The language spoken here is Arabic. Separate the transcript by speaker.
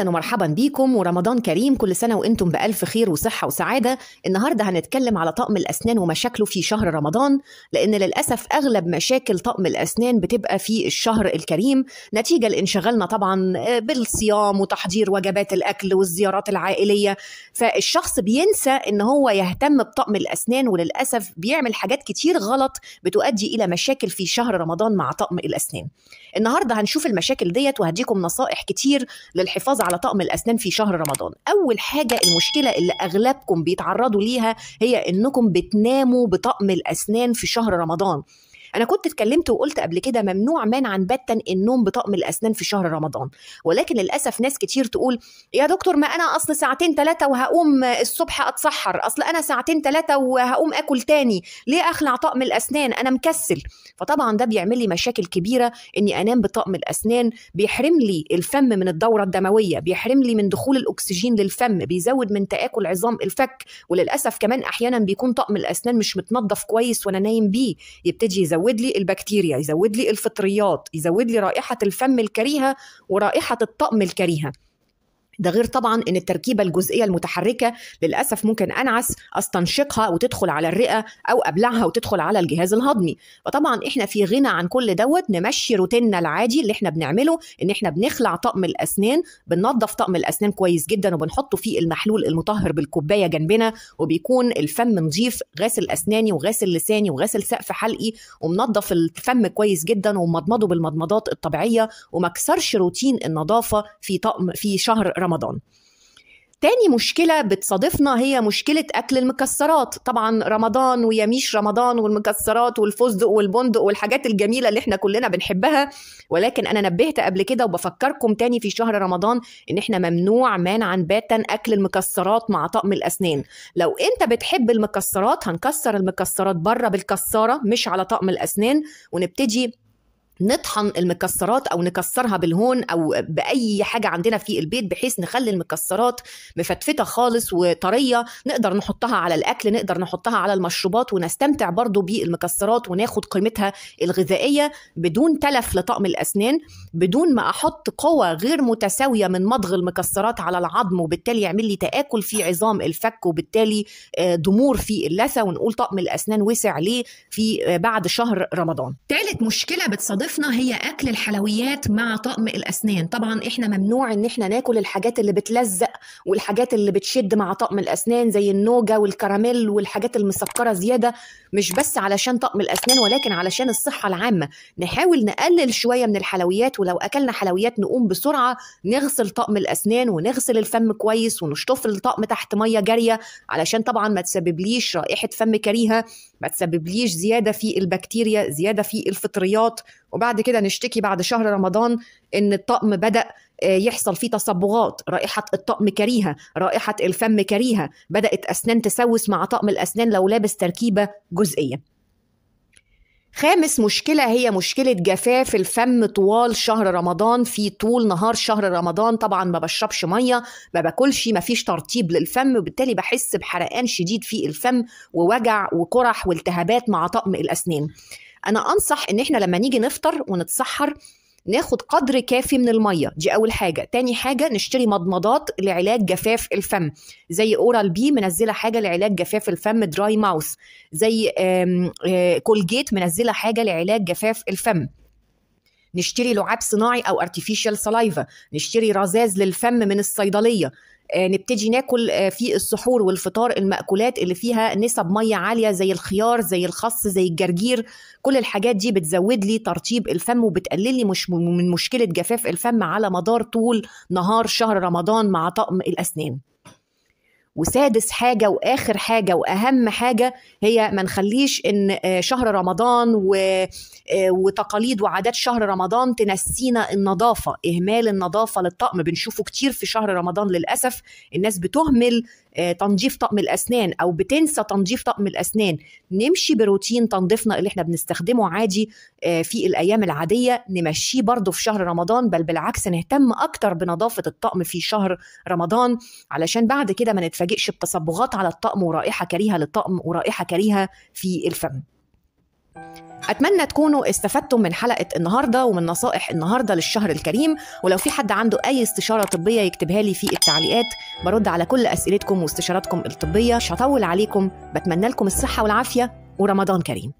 Speaker 1: اهلا ومرحبا بيكم ورمضان كريم كل سنه وانتم بالف خير وصحه وسعاده النهارده هنتكلم على طقم الاسنان ومشاكله في شهر رمضان لان للاسف اغلب مشاكل طقم الاسنان بتبقى في الشهر الكريم نتيجه لانشغالنا طبعا بالصيام وتحضير وجبات الاكل والزيارات العائليه فالشخص بينسى ان هو يهتم بطقم الاسنان وللاسف بيعمل حاجات كتير غلط بتؤدي الى مشاكل في شهر رمضان مع طقم الاسنان النهارده هنشوف المشاكل ديت وهديكم نصائح كتير للحفاظ على طقم الاسنان في شهر رمضان اول حاجه المشكله اللي اغلبكم بيتعرضوا ليها هي انكم بتناموا بطقم الاسنان في شهر رمضان انا كنت اتكلمت وقلت قبل كده ممنوع مانعا باتا النوم بطقم الاسنان في شهر رمضان ولكن للاسف ناس كتير تقول يا دكتور ما انا اصل ساعتين ثلاثه وهقوم الصبح اتسحر اصل انا ساعتين ثلاثه وهقوم اكل تاني ليه اخلع طقم الاسنان انا مكسل فطبعا ده بيعمل لي مشاكل كبيره اني انام بطقم الاسنان بيحرم لي الفم من الدوره الدمويه بيحرم لي من دخول الاكسجين للفم بيزود من تاكل عظام الفك وللاسف كمان احيانا بيكون طقم الاسنان مش متنظف كويس وانا نايم بيه يبتدي يزود يزود لي البكتيريا يزود لي الفطريات يزود لي رائحه الفم الكريهه ورائحه الطقم الكريهه ده غير طبعا ان التركيبه الجزئيه المتحركه للاسف ممكن انعس استنشقها وتدخل على الرئه او ابلعها وتدخل على الجهاز الهضمي فطبعا احنا في غنى عن كل دوت نمشي روتيننا العادي اللي احنا بنعمله ان احنا بنخلع طقم الاسنان بننظف طقم الاسنان كويس جدا وبنحطه في المحلول المطهر بالكوبايه جنبنا وبيكون الفم نظيف غاسل اسناني وغاسل لساني وغاسل سقف حلقي ومنظف الفم كويس جدا ومضمضه بالمضمضات الطبيعيه وما روتين النظافه في طقم في شهر رمضان تاني مشكلة بتصادفنا هي مشكلة أكل المكسرات طبعا رمضان ويميش رمضان والمكسرات والفستق والبندق والحاجات الجميلة اللي احنا كلنا بنحبها ولكن أنا نبهت قبل كده وبفكركم تاني في شهر رمضان إن احنا ممنوع مانعا باتا أكل المكسرات مع طقم الأسنان لو أنت بتحب المكسرات هنكسر المكسرات بره بالكسارة مش على طقم الأسنان ونبتدي نطحن المكسرات او نكسرها بالهون او باي حاجه عندنا في البيت بحيث نخلي المكسرات مفتفته خالص وطريه نقدر نحطها على الاكل نقدر نحطها على المشروبات ونستمتع برضو بالمكسرات وناخد قيمتها الغذائيه بدون تلف لطقم الاسنان بدون ما احط قوه غير متساويه من مضغ المكسرات على العظم وبالتالي يعمل لي تاكل في عظام الفك وبالتالي ضمور آه، في اللثه ونقول طقم الاسنان وسع ليه في آه، بعد شهر رمضان ثالث مشكله بتصادف وظيفتنا هي اكل الحلويات مع طقم الاسنان طبعا احنا ممنوع ان احنا ناكل الحاجات اللي بتلزق والحاجات اللي بتشد مع طقم الاسنان زي النوجه والكراميل والحاجات المسكره زياده مش بس علشان طقم الاسنان ولكن علشان الصحه العامه نحاول نقلل شويه من الحلويات ولو اكلنا حلويات نقوم بسرعه نغسل طقم الاسنان ونغسل الفم كويس ونشطف الطقم تحت ميه جاريه علشان طبعا ما تسببليش رائحه فم كريهه ما تسببليش زياده في البكتيريا زياده في الفطريات وبعد كده نشتكي بعد شهر رمضان ان الطقم بدا آه، يحصل فيه تصبغات رائحه الطقم كريهه رائحه الفم كريهه بدات اسنان تسوس مع طقم الاسنان لو لابس تركيبه جزئيه خامس مشكله هي مشكله جفاف الفم طوال شهر رمضان في طول نهار شهر رمضان طبعا ما بشربش ميه ما باكلش ما فيش ترطيب للفم وبالتالي بحس بحرقان شديد في الفم ووجع وقرح والتهابات مع طقم الاسنان انا انصح ان احنا لما نيجي نفطر ونتسحر ناخد قدر كافي من الميه دي اول حاجه تاني حاجه نشتري مضمضات لعلاج جفاف الفم زي اورال بي منزله حاجه لعلاج جفاف الفم دراي ماوث زي كولجيت منزله حاجه لعلاج جفاف الفم نشتري لعاب صناعي او ارتفيشال سلايفا نشتري رذاذ للفم من الصيدليه آه، نبتدي ناكل آه، في السحور والفطار المأكولات اللي فيها نسب مية عالية زي الخيار زي الخص زي الجرجير كل الحاجات دي بتزود لي ترطيب الفم وبتقلل لي مش من مشكلة جفاف الفم على مدار طول نهار شهر رمضان مع طقم الأسنان وسادس حاجة وآخر حاجة وأهم حاجة هي ما نخليش إن آه، شهر رمضان و... آه، وتقاليد وعادات شهر رمضان تنسينا النظافة إهمال النظافة للطقم بنشوفه كتير في شهر رمضان للأسف الناس بتهمل آه، تنظيف طقم الاسنان او بتنسى تنظيف طقم الاسنان نمشي بروتين تنظيفنا اللي احنا بنستخدمه عادي آه، في الايام العاديه نمشيه برضه في شهر رمضان بل بالعكس نهتم اكتر بنظافه الطقم في شهر رمضان علشان بعد كده ما نتفاجئش بتصبغات على الطقم ورائحه كريهه للطقم ورائحه كريهه في الفم اتمنى تكونوا استفدتم من حلقه النهارده ومن نصائح النهارده للشهر الكريم ولو في حد عنده اي استشاره طبيه يكتبها لي في التعليقات برد على كل اسئلتكم واستشاراتكم الطبيه مش هطول عليكم بتمنى لكم الصحه والعافيه ورمضان كريم